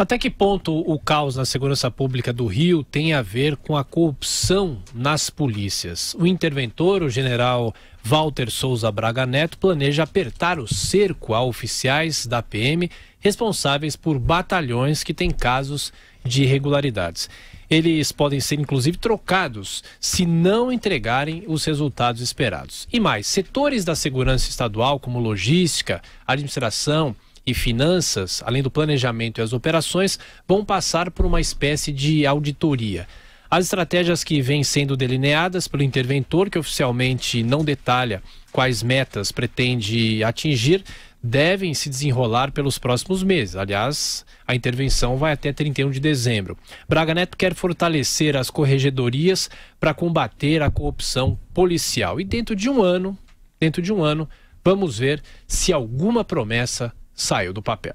Até que ponto o caos na segurança pública do Rio tem a ver com a corrupção nas polícias? O interventor, o general Walter Souza Braga Neto, planeja apertar o cerco a oficiais da PM responsáveis por batalhões que têm casos de irregularidades. Eles podem ser, inclusive, trocados se não entregarem os resultados esperados. E mais, setores da segurança estadual, como logística, administração, e Finanças, além do planejamento e as operações, vão passar por uma espécie de auditoria. As estratégias que vêm sendo delineadas pelo interventor, que oficialmente não detalha quais metas pretende atingir, devem se desenrolar pelos próximos meses. Aliás, a intervenção vai até 31 de dezembro. Braga Neto quer fortalecer as corregedorias para combater a corrupção policial. E dentro de um ano, dentro de um ano, vamos ver se alguma promessa saiu do papel.